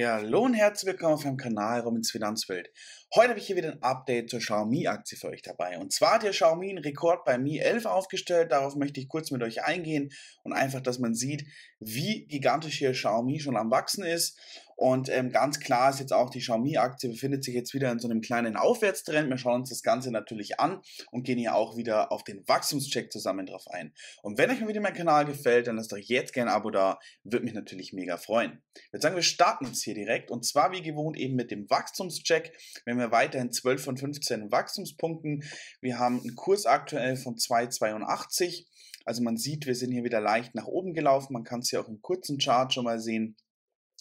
Ja, hallo und herzlich willkommen auf meinem Kanal Robins Finanzwelt. Heute habe ich hier wieder ein Update zur Xiaomi-Aktie für euch dabei. Und zwar hat der Xiaomi einen Rekord bei Mi 11 aufgestellt. Darauf möchte ich kurz mit euch eingehen und einfach, dass man sieht, wie gigantisch hier Xiaomi schon am Wachsen ist. Und ähm, ganz klar ist jetzt auch, die Xiaomi-Aktie befindet sich jetzt wieder in so einem kleinen Aufwärtstrend. Wir schauen uns das Ganze natürlich an und gehen hier auch wieder auf den Wachstumscheck zusammen drauf ein. Und wenn euch mal wieder mein Kanal gefällt, dann lasst doch jetzt gerne ein Abo da. Würde mich natürlich mega freuen. Ich würde sagen, wir starten uns hier direkt. Und zwar wie gewohnt eben mit dem Wachstumscheck. Wir haben ja weiterhin 12 von 15 Wachstumspunkten. Wir haben einen Kurs aktuell von 2,82. Also man sieht, wir sind hier wieder leicht nach oben gelaufen. Man kann es hier auch im kurzen Chart schon mal sehen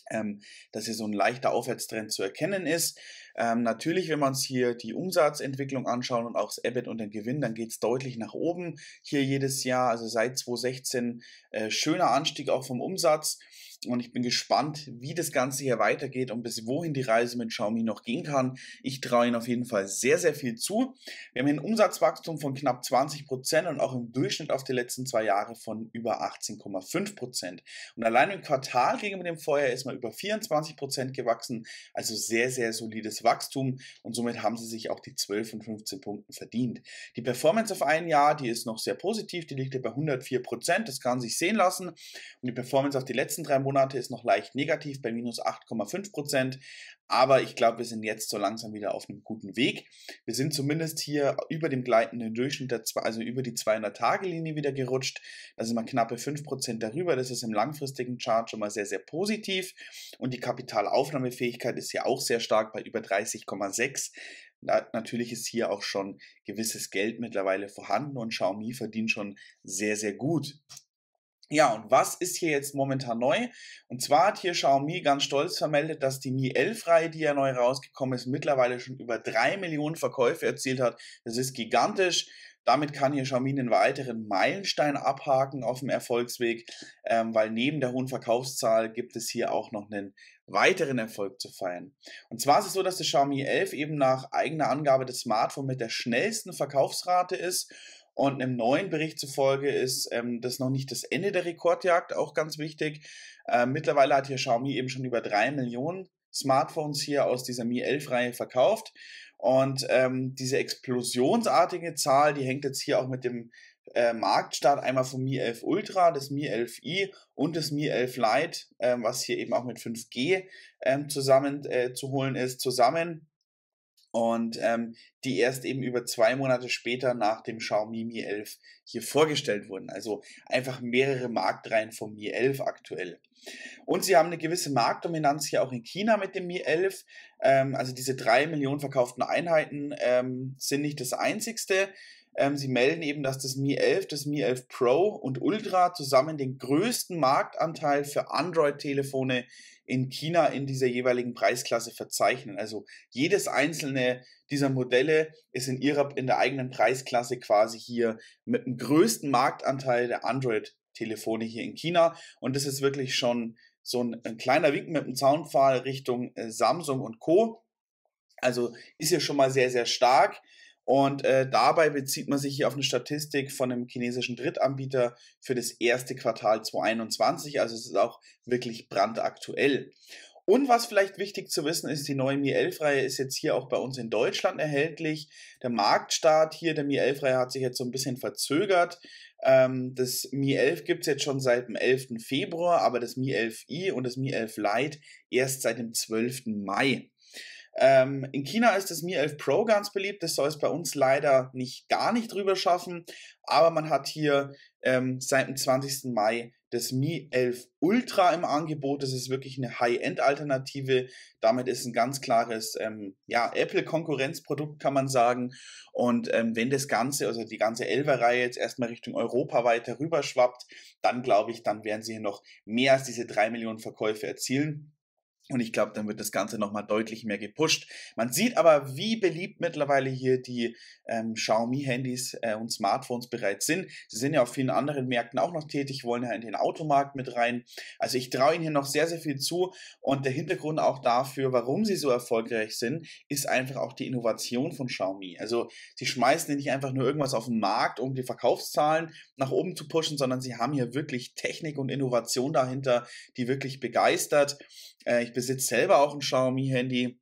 ähm, dass hier so ein leichter Aufwärtstrend zu erkennen ist. Ähm, natürlich, wenn wir uns hier die Umsatzentwicklung anschauen und auch das EBIT und den Gewinn, dann geht es deutlich nach oben hier jedes Jahr. Also seit 2016 äh, schöner Anstieg auch vom Umsatz. Und ich bin gespannt, wie das Ganze hier weitergeht und bis wohin die Reise mit Xiaomi noch gehen kann. Ich traue ihnen auf jeden Fall sehr, sehr viel zu. Wir haben hier ein Umsatzwachstum von knapp 20 Prozent und auch im Durchschnitt auf die letzten zwei Jahre von über 18,5 Prozent. Und allein im Quartal gegenüber dem Vorjahr ist man über 24 Prozent gewachsen. Also sehr, sehr solides Wachstum und somit haben sie sich auch die 12 und 15 Punkten verdient. Die Performance auf ein Jahr, die ist noch sehr positiv. Die liegt hier bei 104 Prozent. Das kann sich sehen lassen. Und die Performance auf die letzten drei Monate Monate ist noch leicht negativ bei minus 8,5 Prozent. Aber ich glaube, wir sind jetzt so langsam wieder auf einem guten Weg. Wir sind zumindest hier über dem gleitenden Durchschnitt, der, also über die 200-Tage-Linie wieder gerutscht. Da sind wir knappe 5% darüber. Das ist im langfristigen Chart schon mal sehr, sehr positiv. Und die Kapitalaufnahmefähigkeit ist ja auch sehr stark bei über 30,6. Natürlich ist hier auch schon gewisses Geld mittlerweile vorhanden und Xiaomi verdient schon sehr, sehr gut ja, und was ist hier jetzt momentan neu? Und zwar hat hier Xiaomi ganz stolz vermeldet, dass die Mi 11-Reihe, die ja neu rausgekommen ist, mittlerweile schon über drei Millionen Verkäufe erzielt hat. Das ist gigantisch. Damit kann hier Xiaomi einen weiteren Meilenstein abhaken auf dem Erfolgsweg, ähm, weil neben der hohen Verkaufszahl gibt es hier auch noch einen weiteren Erfolg zu feiern. Und zwar ist es so, dass der Xiaomi 11 eben nach eigener Angabe das Smartphone mit der schnellsten Verkaufsrate ist und einem neuen Bericht zufolge ist ähm, das noch nicht das Ende der Rekordjagd, auch ganz wichtig. Äh, mittlerweile hat hier Xiaomi eben schon über drei Millionen Smartphones hier aus dieser Mi 11-Reihe verkauft. Und ähm, diese explosionsartige Zahl, die hängt jetzt hier auch mit dem äh, Marktstart einmal vom Mi 11 Ultra, des Mi 11i und des Mi 11 Lite, äh, was hier eben auch mit 5G ähm, zusammen äh, zu holen ist, zusammen und ähm, die erst eben über zwei Monate später nach dem Xiaomi Mi 11 hier vorgestellt wurden. Also einfach mehrere Marktreihen vom Mi 11 aktuell. Und sie haben eine gewisse Marktdominanz hier auch in China mit dem Mi 11. Ähm, also diese drei Millionen verkauften Einheiten ähm, sind nicht das einzigste. Ähm, sie melden eben, dass das Mi 11, das Mi 11 Pro und Ultra zusammen den größten Marktanteil für Android-Telefone in China in dieser jeweiligen Preisklasse verzeichnen. Also jedes einzelne dieser Modelle ist in ihrer in der eigenen Preisklasse quasi hier mit dem größten Marktanteil der Android-Telefone hier in China. Und das ist wirklich schon so ein, ein kleiner Wink mit dem Zaunpfahl Richtung äh, Samsung und Co. Also ist ja schon mal sehr, sehr stark. Und äh, dabei bezieht man sich hier auf eine Statistik von einem chinesischen Drittanbieter für das erste Quartal 2021. Also es ist auch wirklich brandaktuell. Und was vielleicht wichtig zu wissen ist, die neue Mi 11-Reihe ist jetzt hier auch bei uns in Deutschland erhältlich. Der Marktstart hier der Mi 11-Reihe hat sich jetzt so ein bisschen verzögert. Ähm, das Mi 11 gibt es jetzt schon seit dem 11. Februar, aber das Mi 11i und das Mi 11 Lite erst seit dem 12. Mai. Ähm, in China ist das Mi 11 Pro ganz beliebt. Das soll es bei uns leider nicht gar nicht drüber schaffen. Aber man hat hier ähm, seit dem 20. Mai das Mi 11 Ultra im Angebot. Das ist wirklich eine High-End-Alternative. Damit ist ein ganz klares ähm, ja, Apple-Konkurrenzprodukt, kann man sagen. Und ähm, wenn das Ganze, also die ganze 11er-Reihe jetzt erstmal Richtung Europa weiter rüber schwappt, dann glaube ich, dann werden sie hier noch mehr als diese drei Millionen Verkäufe erzielen. Und ich glaube, dann wird das Ganze nochmal deutlich mehr gepusht. Man sieht aber, wie beliebt mittlerweile hier die ähm, Xiaomi-Handys äh, und Smartphones bereits sind. Sie sind ja auf vielen anderen Märkten auch noch tätig, wollen ja in den Automarkt mit rein. Also ich traue ihnen hier noch sehr, sehr viel zu. Und der Hintergrund auch dafür, warum sie so erfolgreich sind, ist einfach auch die Innovation von Xiaomi. Also sie schmeißen nicht einfach nur irgendwas auf den Markt, um die Verkaufszahlen nach oben zu pushen, sondern sie haben hier wirklich Technik und Innovation dahinter, die wirklich begeistert. Äh, ich besitze selber auch ein Xiaomi-Handy.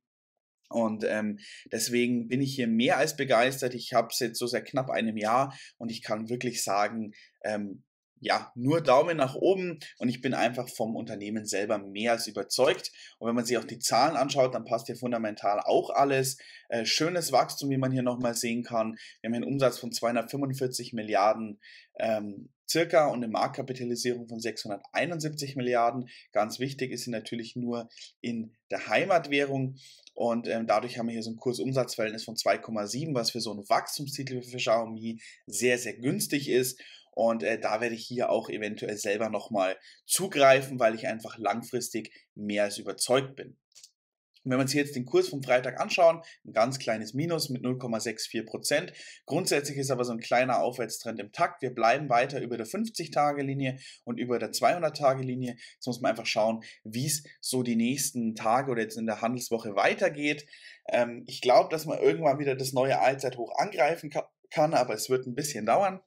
Und ähm, deswegen bin ich hier mehr als begeistert. Ich habe es jetzt so seit knapp einem Jahr und ich kann wirklich sagen, ähm, ja, nur Daumen nach oben und ich bin einfach vom Unternehmen selber mehr als überzeugt. Und wenn man sich auch die Zahlen anschaut, dann passt hier fundamental auch alles. Äh, schönes Wachstum, wie man hier nochmal sehen kann. Wir haben einen Umsatz von 245 Milliarden ähm, circa und eine Marktkapitalisierung von 671 Milliarden. Ganz wichtig ist sie natürlich nur in der Heimatwährung und ähm, dadurch haben wir hier so ein Kursumsatzverhältnis von 2,7, was für so einen Wachstumstitel für Xiaomi sehr, sehr günstig ist. Und äh, da werde ich hier auch eventuell selber nochmal zugreifen, weil ich einfach langfristig mehr als überzeugt bin. Und wenn wir uns jetzt den Kurs vom Freitag anschauen, ein ganz kleines Minus mit 0,64 Prozent. Grundsätzlich ist aber so ein kleiner Aufwärtstrend im Takt. Wir bleiben weiter über der 50-Tage-Linie und über der 200-Tage-Linie. Jetzt muss man einfach schauen, wie es so die nächsten Tage oder jetzt in der Handelswoche weitergeht. Ähm, ich glaube, dass man irgendwann wieder das neue Allzeithoch angreifen kann, aber es wird ein bisschen dauern.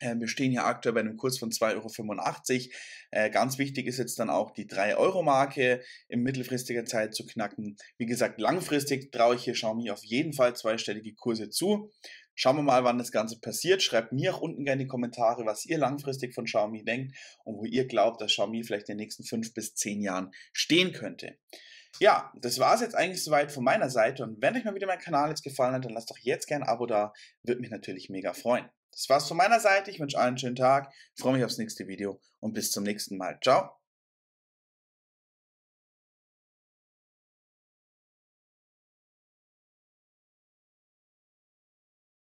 Ähm, wir stehen hier aktuell bei einem Kurs von 2,85 Euro. Äh, ganz wichtig ist jetzt dann auch die 3-Euro-Marke in mittelfristiger Zeit zu knacken. Wie gesagt, langfristig traue ich hier Xiaomi auf jeden Fall zweistellige Kurse zu. Schauen wir mal, wann das Ganze passiert. Schreibt mir auch unten gerne in die Kommentare, was ihr langfristig von Xiaomi denkt und wo ihr glaubt, dass Xiaomi vielleicht in den nächsten 5 bis 10 Jahren stehen könnte. Ja, das war es jetzt eigentlich soweit von meiner Seite und wenn euch mal wieder mein Kanal jetzt gefallen hat, dann lasst doch jetzt gerne ein Abo da. Würde mich natürlich mega freuen. Das war's von meiner Seite. Ich wünsche allen einen schönen Tag, Ich freue mich aufs nächste Video und bis zum nächsten Mal. Ciao.